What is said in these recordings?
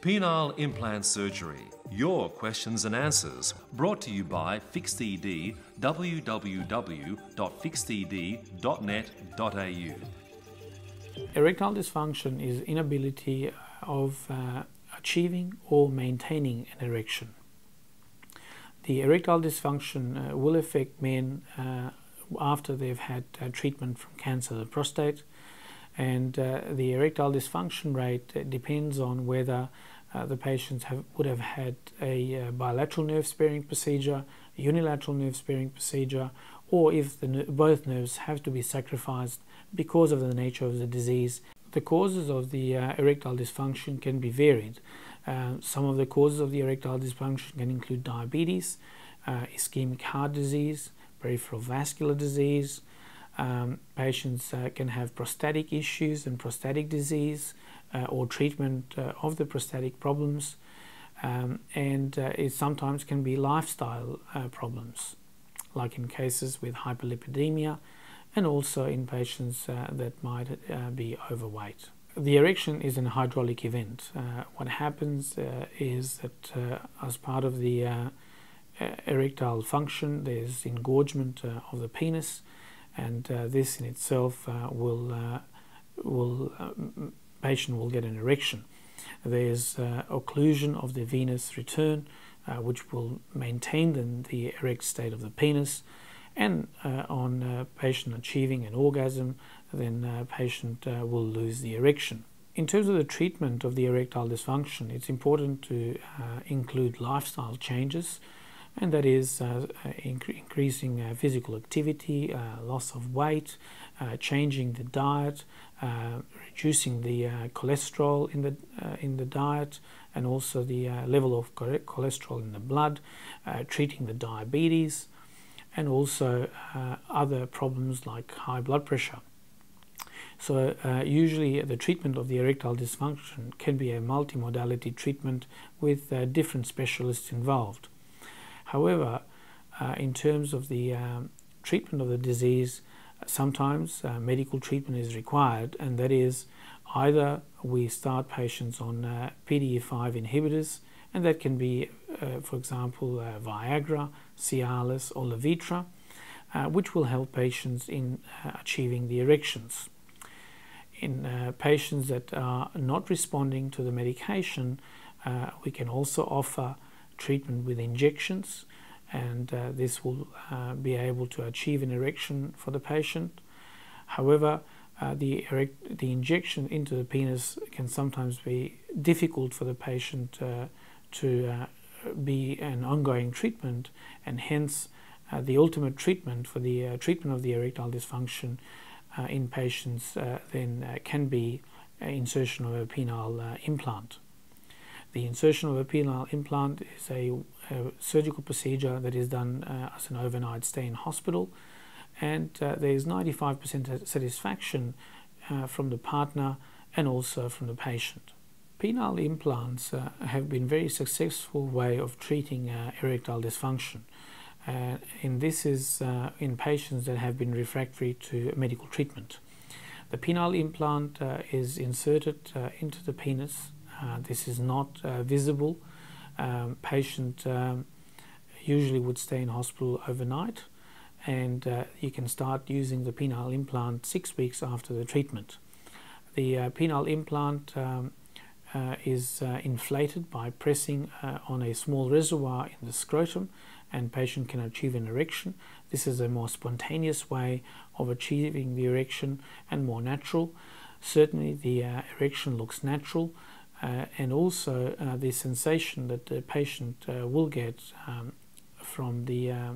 Penile implant surgery. Your questions and answers. Brought to you by FixedED, www.fixeded.net.au. Erectile dysfunction is inability of uh, achieving or maintaining an erection. The erectile dysfunction uh, will affect men uh, after they've had uh, treatment from cancer of the prostate and uh, the erectile dysfunction rate uh, depends on whether uh, the patients have, would have had a uh, bilateral nerve sparing procedure, unilateral nerve sparing procedure, or if the, both nerves have to be sacrificed because of the nature of the disease. The causes of the uh, erectile dysfunction can be varied. Uh, some of the causes of the erectile dysfunction can include diabetes, ischemic heart disease, peripheral vascular disease, um, patients uh, can have prostatic issues and prostatic disease uh, or treatment uh, of the prostatic problems, um, and uh, it sometimes can be lifestyle uh, problems, like in cases with hyperlipidemia and also in patients uh, that might be overweight. The erection is an hydraulic event. what happens is that as part of the erectile function, there's engorgement of the penis and uh, this in itself uh, will uh, will uh, patient will get an erection. There's uh, occlusion of the venous return, uh, which will maintain then the erect state of the penis, and on patient achieving an orgasm, then patient will lose the erection. In terms of the treatment of the erectile dysfunction, it's important to include lifestyle changes and that is uh, uh increasing uh, physical activity, uh, loss of weight, uh, changing the diet, uh, reducing the cholesterol in the in the diet, and also the level of cholesterol in the blood, treating the diabetes, and also other problems like high blood pressure. So uh, usually the treatment of the erectile dysfunction can be a multimodality treatment with uh, different specialists involved. However, uh, in terms of the um, treatment of the disease, sometimes uh, medical treatment is required, and that is either we start patients on uh, PDE5 inhibitors, and that can be, uh, for example, uh, Viagra, Cialis, or Levitra, uh, which will help patients in achieving the erections. In patients that are not responding to the medication, we can also offer treatment with injections and uh, this will uh, be able to achieve an erection for the patient. However, uh, the, erect, the injection into the penis can sometimes be difficult for the patient uh, to uh, be an ongoing treatment and hence uh, the ultimate treatment for the treatment of the erectile dysfunction in patients then can be insertion of a penile implant. The insertion of a penile implant is a, a surgical procedure that is done uh, as an overnight stay in hospital, and uh, there is 95% satisfaction uh, from the partner and also from the patient. Penile implants uh, have been a very successful way of treating uh, erectile dysfunction, uh, and this is in patients that have been refractory to medical treatment. The penile implant is inserted into the penis uh, this is not uh, visible. Um, patient um, usually would stay in hospital overnight and uh, you can start using the penile implant six weeks after the treatment. The uh, penile implant um, uh, is uh, inflated by pressing on a small reservoir in the scrotum and patient can achieve an erection. This is a more spontaneous way of achieving the erection and more natural. Certainly the erection looks natural uh, and also uh, the sensation that the patient uh, will get um, from the uh,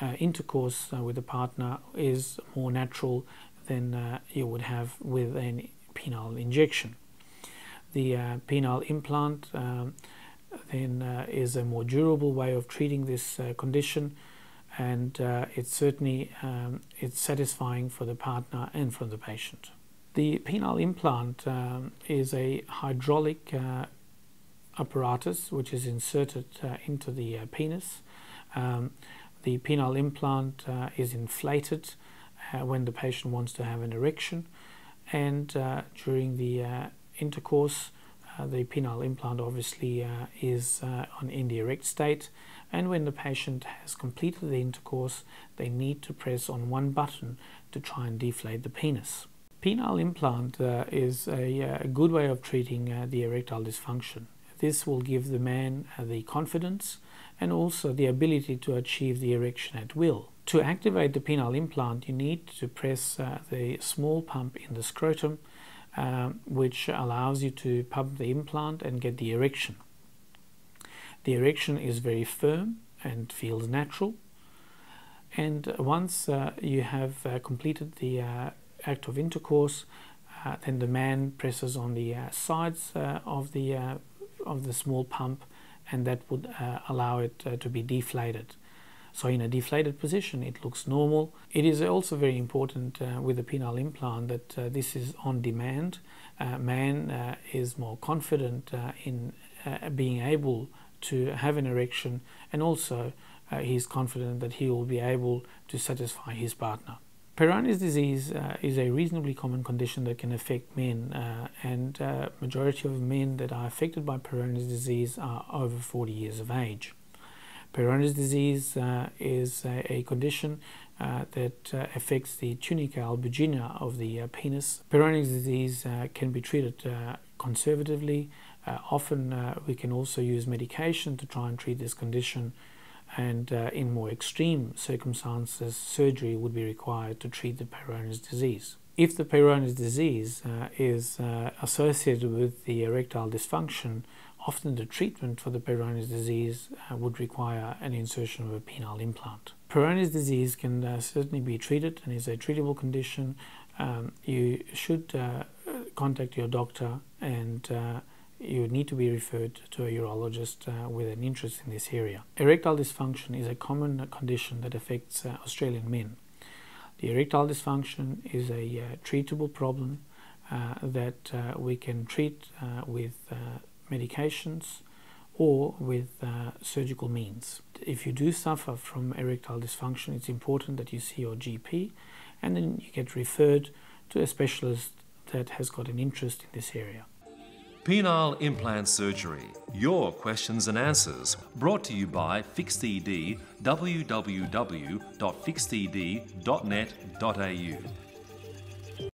uh, intercourse uh, with the partner is more natural than you would have with an penile injection. The penile implant um, then is a more durable way of treating this condition and it's certainly um, it's satisfying for the partner and for the patient. The penile implant um, is a hydraulic uh, apparatus which is inserted uh, into the uh, penis. Um, the penile implant uh, is inflated uh, when the patient wants to have an erection, and during the intercourse, the penile implant obviously is on in the erect state. And when the patient has completed the intercourse, they need to press on one button to try and deflate the penis penile implant uh, is a, uh, a, good way of treating uh, the erectile dysfunction. This will give the man uh, the confidence and also the ability to achieve the erection at will. To activate the penile implant, you need to press uh, the small pump in the scrotum, um, which allows you to pump the implant and get the erection. The erection is very firm and feels natural. And once uh, you have completed the act of intercourse, uh, then the man presses on the uh, sides uh, of the uh, of the small pump, and that would uh, allow it to be deflated. So in a deflated position, it looks normal. It is also very important with the penile implant that this is on demand. man is more confident in being able to have an erection and also uh, he is confident that he will be able to satisfy his partner. Peyronie's disease uh, is a reasonably common condition that can affect men, uh, and uh, majority of men that are affected by Peyronie's disease are over 40 years of age. Peyronie's disease uh, is a, a condition uh, that uh, affects the tunica albuginea of the penis. Peyronie's disease can be treated conservatively. often we can also use medication to try and treat this condition and uh, in more extreme circumstances, surgery would be required to treat the Peyronie's disease. If the Peyronie's disease uh, is uh, associated with the erectile dysfunction, often the treatment for the Peyronie's disease uh, would require an insertion of a penile implant. Peyronie's disease can uh, certainly be treated and is a treatable condition. Um, you should uh, contact your doctor and you need to be referred to a urologist uh, with an interest in this area. Erectile dysfunction is a common condition that affects uh, Australian men. The erectile dysfunction is a uh, treatable problem uh, that uh, we can treat uh, with medications or with surgical means. If you do suffer from erectile dysfunction, it's important that you see your GP and then you get referred to a specialist that has got an interest in this area. Penile implant surgery. Your questions and answers. Brought to you by FixedED, www.fixeded.net.au.